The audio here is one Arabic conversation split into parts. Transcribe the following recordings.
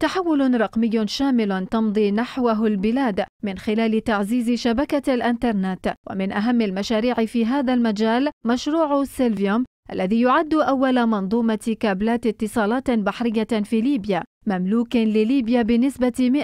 تحول رقمي شامل تمضي نحوه البلاد من خلال تعزيز شبكة الأنترنت ومن أهم المشاريع في هذا المجال مشروع سيلفيوم الذي يعد أول منظومة كابلات اتصالات بحرية في ليبيا مملوك لليبيا بنسبة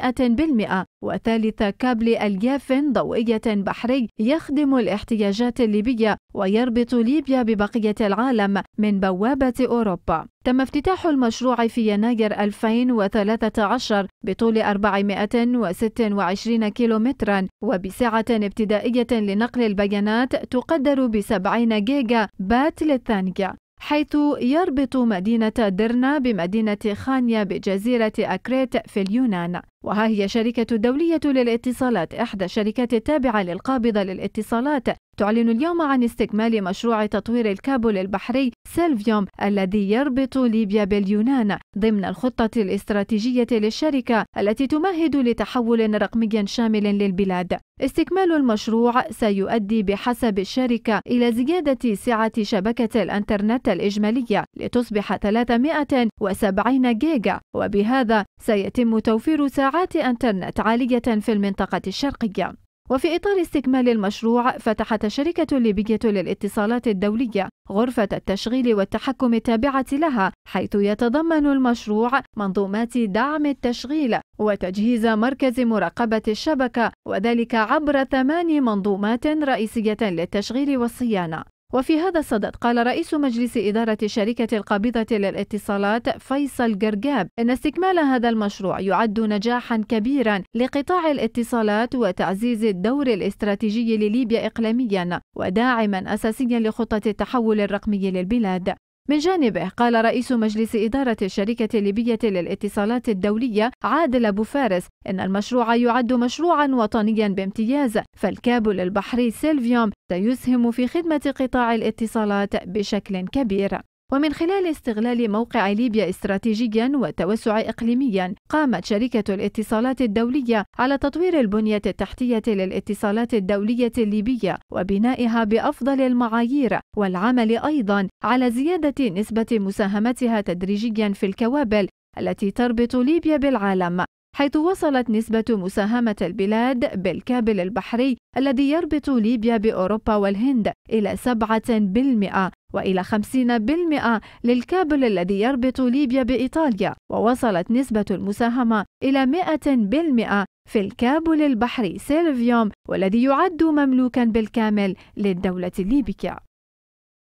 100% وثالث كابل ألياف ضوئية بحري يخدم الاحتياجات الليبية ويربط ليبيا ببقية العالم من بوابة أوروبا تم افتتاح المشروع في يناير 2013 بطول 426 كيلومترا وبسعة ابتدائية لنقل البيانات تقدر ب 70 جيجا بات للثانية حيث يربط مدينة درنا بمدينة خانيا بجزيرة أكريت في اليونان وها هي شركة دولية للاتصالات إحدى الشركات التابعة للقابضة للاتصالات تعلن اليوم عن استكمال مشروع تطوير الكابل البحري سيلفيوم الذي يربط ليبيا باليونان ضمن الخطة الاستراتيجية للشركة التي تمهد لتحول رقمي شامل للبلاد. استكمال المشروع سيؤدي بحسب الشركة إلى زيادة سعة شبكة الإنترنت الإجمالية لتصبح 370 جيجا وبهذا سيتم توفير ساعات إنترنت عالية في المنطقة الشرقية. وفي إطار استكمال المشروع فتحت الشركة الليبية للاتصالات الدولية غرفة التشغيل والتحكم التابعة لها حيث يتضمن المشروع منظومات دعم التشغيل وتجهيز مركز مراقبة الشبكة وذلك عبر ثمان منظومات رئيسية للتشغيل والصيانة وفي هذا الصدد قال رئيس مجلس إدارة الشركة القابضة للاتصالات فيصل قرقاب إن استكمال هذا المشروع يعد نجاحا كبيرا لقطاع الاتصالات وتعزيز الدور الاستراتيجي لليبيا إقليميا وداعما أساسيا لخطة التحول الرقمي للبلاد من جانبه قال رئيس مجلس إدارة الشركة الليبية للاتصالات الدولية عادل أبو فارس إن المشروع يعد مشروعا وطنيا بامتياز فالكابل البحري سيلفيوم سيسهم في خدمة قطاع الاتصالات بشكل كبير ومن خلال استغلال موقع ليبيا استراتيجيا وتوسع إقليميا قامت شركة الاتصالات الدولية على تطوير البنية التحتية للاتصالات الدولية الليبية وبنائها بأفضل المعايير والعمل أيضا على زيادة نسبة مساهمتها تدريجيا في الكوابل التي تربط ليبيا بالعالم حيث وصلت نسبة مساهمة البلاد بالكابل البحري الذي يربط ليبيا بأوروبا والهند إلى 7% وإلى 50% للكابل الذي يربط ليبيا بإيطاليا ووصلت نسبة المساهمة إلى 100% في الكابل البحري سيلفيوم والذي يعد مملوكا بالكامل للدولة الليبية